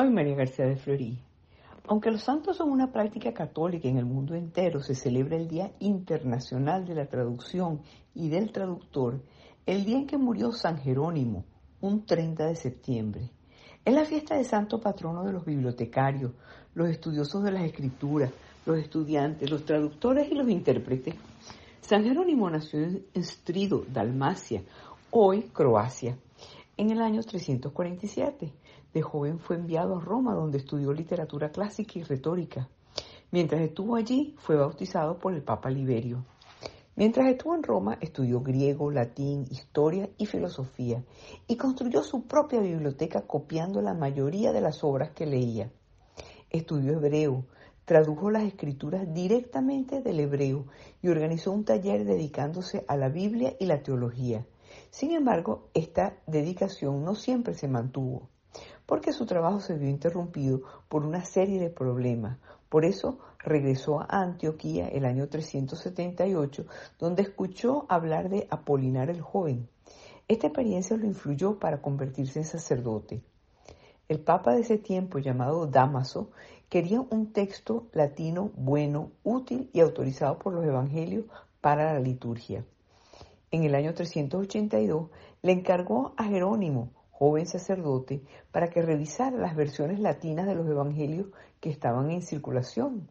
Soy María García de Florí. Aunque los santos son una práctica católica en el mundo entero, se celebra el Día Internacional de la Traducción y del Traductor, el día en que murió San Jerónimo, un 30 de septiembre. Es la fiesta de santo patrono de los bibliotecarios, los estudiosos de las escrituras, los estudiantes, los traductores y los intérpretes. San Jerónimo nació en Strido, Dalmacia, hoy Croacia. En el año 347, de joven fue enviado a Roma donde estudió literatura clásica y retórica. Mientras estuvo allí, fue bautizado por el Papa Liberio. Mientras estuvo en Roma, estudió griego, latín, historia y filosofía y construyó su propia biblioteca copiando la mayoría de las obras que leía. Estudió hebreo, tradujo las escrituras directamente del hebreo y organizó un taller dedicándose a la Biblia y la teología. Sin embargo, esta dedicación no siempre se mantuvo, porque su trabajo se vio interrumpido por una serie de problemas. Por eso regresó a Antioquía el año 378, donde escuchó hablar de Apolinar el Joven. Esta experiencia lo influyó para convertirse en sacerdote. El papa de ese tiempo, llamado Damaso, quería un texto latino bueno, útil y autorizado por los evangelios para la liturgia. En el año 382 le encargó a Jerónimo, joven sacerdote, para que revisara las versiones latinas de los evangelios que estaban en circulación.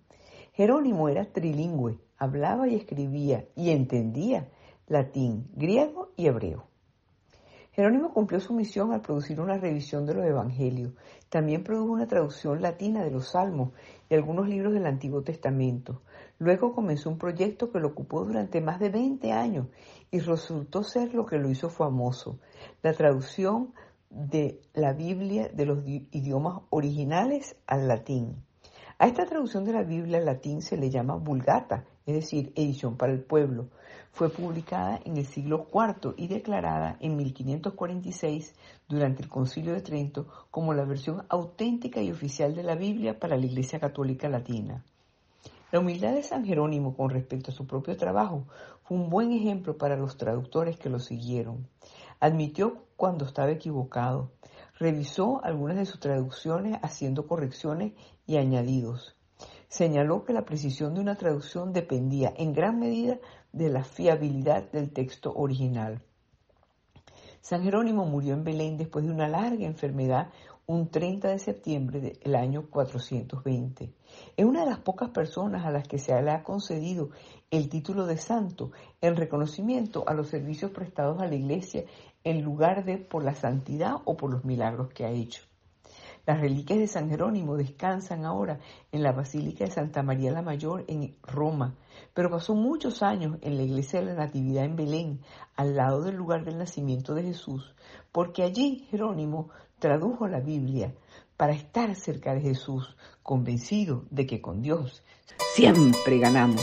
Jerónimo era trilingüe, hablaba y escribía y entendía latín, griego y hebreo. Jerónimo cumplió su misión al producir una revisión de los Evangelios. También produjo una traducción latina de los Salmos y algunos libros del Antiguo Testamento. Luego comenzó un proyecto que lo ocupó durante más de 20 años y resultó ser lo que lo hizo famoso, la traducción de la Biblia de los idiomas originales al latín. A esta traducción de la Biblia latín se le llama Vulgata, es decir, edición para el pueblo. Fue publicada en el siglo IV y declarada en 1546 durante el Concilio de Trento como la versión auténtica y oficial de la Biblia para la Iglesia Católica Latina. La humildad de San Jerónimo con respecto a su propio trabajo fue un buen ejemplo para los traductores que lo siguieron. Admitió cuando estaba equivocado, Revisó algunas de sus traducciones haciendo correcciones y añadidos. Señaló que la precisión de una traducción dependía en gran medida de la fiabilidad del texto original. San Jerónimo murió en Belén después de una larga enfermedad un 30 de septiembre del año 420. Es una de las pocas personas a las que se le ha concedido el título de santo en reconocimiento a los servicios prestados a la iglesia en lugar de por la santidad o por los milagros que ha hecho. Las reliquias de San Jerónimo descansan ahora en la Basílica de Santa María la Mayor en Roma, pero pasó muchos años en la iglesia de la Natividad en Belén, al lado del lugar del nacimiento de Jesús, porque allí Jerónimo tradujo la Biblia para estar cerca de Jesús, convencido de que con Dios siempre ganamos.